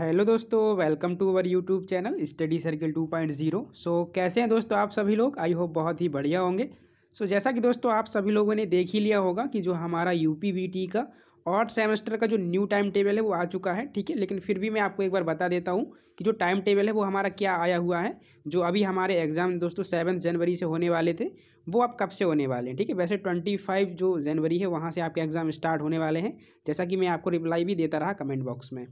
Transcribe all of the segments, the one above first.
hello दोस्तों welcome to our YouTube channel Study Circle 2.0 सो कैसे हैं दोस्तों आप सभी लोग आई होप बहुत ही बढ़िया होंगे सो so, जैसा कि दोस्तों आप सभी लोगों ने देख ही लिया होगा कि जो हमारा यू पी का और सेमेस्टर का जो न्यू टाइम टेबल है वो आ चुका है ठीक है लेकिन फिर भी मैं आपको एक बार बता देता हूँ कि जो टाइम टेबल है वो हमारा क्या आया हुआ है जो अभी हमारे एग्ज़ाम दोस्तों सेवन्थ जनवरी से होने वाले थे वो अब कब से होने वाले हैं ठीक है वैसे ट्वेंटी फाइव जो जनवरी है वहाँ से आपके एग्ज़ाम स्टार्ट होने वाले हैं जैसा कि मैं आपको रिप्लाई भी देता रहा कमेंट बॉक्स में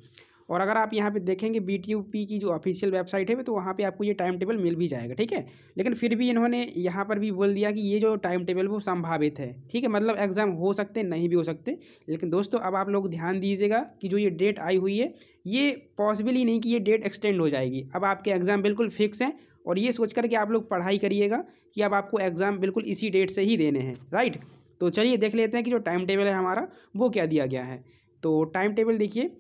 और अगर आप यहाँ पे देखेंगे बी की जो ऑफिशियल वेबसाइट है तो वहाँ पे आपको ये टाइम टेबल मिल भी जाएगा ठीक है लेकिन फिर भी इन्होंने यहाँ पर भी बोल दिया कि ये जो टाइम टेबल वो संभावित है ठीक है मतलब एग्ज़ाम हो सकते नहीं भी हो सकते लेकिन दोस्तों अब आप लोग ध्यान दीजिएगा कि जो ये डेट आई हुई है ये पॉसिबल ही नहीं कि ये डेट एक्सटेंड हो जाएगी अब आपके एग्ज़ाम बिल्कुल फिक्स हैं और ये सोच करके आप लोग पढ़ाई करिएगा कि अब आपको एग्ज़ाम बिल्कुल इसी डेट से ही देने हैं राइट तो चलिए देख लेते हैं कि जो टाइम टेबल है हमारा वो क्या दिया गया है तो टाइम टेबल देखिए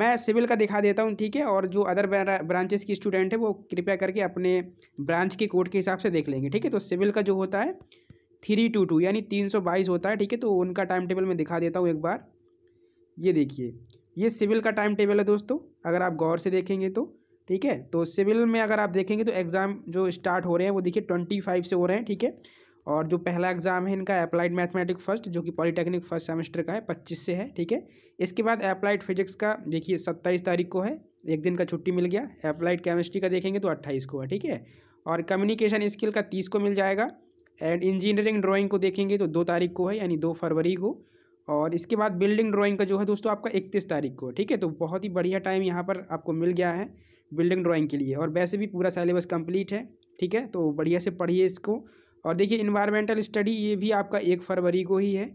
मैं सिविल का दिखा देता हूँ ठीक है और जो अदर ब्रांचेस की स्टूडेंट है वो कृपया करके अपने ब्रांच के कोड के हिसाब से देख लेंगे ठीक है तो सिविल का जो होता है थ्री टू टू यानी तीन सौ बाईस होता है ठीक है तो उनका टाइम टेबल मैं दिखा देता हूँ एक बार ये देखिए ये सिविल का टाइम टेबल है दोस्तों अगर आप गौर से देखेंगे तो ठीक है तो सिविल में अगर आप देखेंगे तो एग्ज़ाम जो स्टार्ट हो रहे हैं वो देखिए ट्वेंटी फाइव से हो रहे हैं ठीक है और जो पहला एग्ज़ाम है इनका अप्लाइड मैथमेटिक फर्स्ट जो कि पॉलिटेक्निक फर्स्ट सेमेस्टर का है पच्चीस से है ठीक है इसके बाद अप्लाइड फिजिक्स का देखिए सत्ताईस तारीख को है एक दिन का छुट्टी मिल गया अप्लाइड केमिस्ट्री का देखेंगे तो अट्ठाईस को है ठीक है और कम्युनिकेशन स्किल का तीस को मिल जाएगा एंड इंजीनियरिंग ड्राइंग को देखेंगे तो दो तारीख को है यानी दो फरवरी को और इसके बाद बिल्डिंग ड्राइंग का जो है दोस्तों आपका इकतीस तारीख को ठीक है तो बहुत ही बढ़िया टाइम यहाँ पर आपको मिल गया है बिल्डिंग ड्राइंग के लिए और वैसे भी पूरा सिलेबस कंप्लीट है ठीक है तो बढ़िया से पढ़िए इसको और देखिए इन्वायरमेंटल स्टडी ये भी आपका एक फरवरी को ही है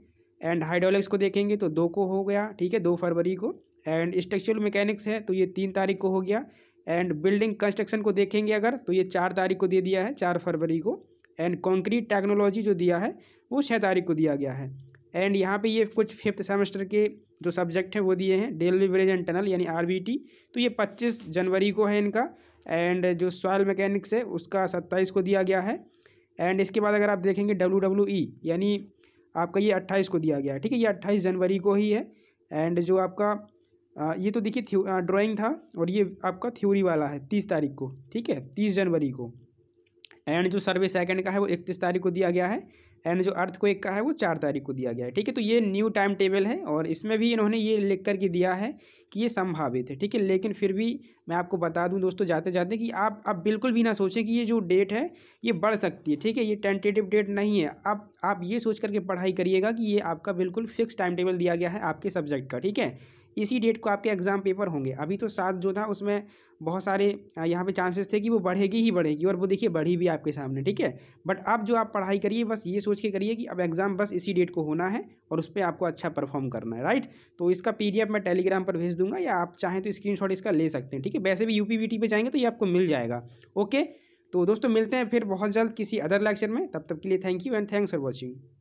एंड हाइड्रोलिक्स को देखेंगे तो दो को हो गया ठीक है दो फरवरी को एंड स्ट्रक्चरल मैकेनिक्स है तो ये तीन तारीख को हो गया एंड बिल्डिंग कंस्ट्रक्शन को देखेंगे अगर तो ये चार तारीख को दे दिया है चार फरवरी को एंड कॉन्क्रीट टेक्नोलॉजी जो दिया है वो छः तारीख को दिया गया है एंड यहाँ पे ये कुछ फिफ्थ सेमेस्टर के जो सब्जेक्ट हैं वो दिए हैं डेलवी ब्रिज एंड टनल यानी आर तो ये पच्चीस जनवरी को है इनका एंड जो सॉयल मैकेनिक्स है उसका सत्ताईस को दिया गया है एंड इसके बाद अगर आप देखेंगे डब्ल्यू डब्ल्यू ई यानी आपका ये अट्ठाईस को दिया गया है ठीक है ये अट्ठाईस जनवरी को ही है एंड जो आपका ये तो देखिए थ्यू ड्राॅइंग था और ये आपका थ्योरी वाला है तीस तारीख को ठीक है तीस जनवरी को एंड जो सर्वे सेकंड का है वो इकतीस तारीख को दिया गया है एंड जो अर्थ को एक का है वो चार तारीख को दिया गया है ठीक है तो ये न्यू टाइम टेबल है और इसमें भी इन्होंने ये लिख करके दिया है कि ये संभावित है ठीक है लेकिन फिर भी मैं आपको बता दूं दोस्तों जाते जाते कि आप अब बिल्कुल भी ना सोचें कि ये जो डेट है ये बढ़ सकती है ठीक है ये टेंटेटिव डेट नहीं है अब आप ये सोच करके पढ़ाई करिएगा कि ये आपका बिल्कुल फिक्स टाइम टेबल दिया गया है आपके सब्जेक्ट का ठीक है इसी डेट को आपके एग्ज़ाम पेपर होंगे अभी तो सात जो था उसमें बहुत सारे यहाँ पे चांसेस थे कि वो बढ़ेगी ही बढ़ेगी और वो देखिए बढ़ी भी आपके सामने ठीक है बट अब जो आप पढ़ाई करिए बस ये सोच के करिए कि अब एग्ज़ाम बस इसी डेट को होना है और उस पर आपको अच्छा परफॉर्म करना है राइट तो इसका पी मैं टेलीग्राम पर भेज दूंगा या आप चाहें तो स्क्रीन इसका ले सकते हैं ठीक है वैसे भी यू पी जाएंगे तो ये आपको मिल जाएगा ओके तो दोस्तों मिलते हैं फिर बहुत जल्द किसी अदर लेक्चर में तब तक के लिए thank you and thanks for watching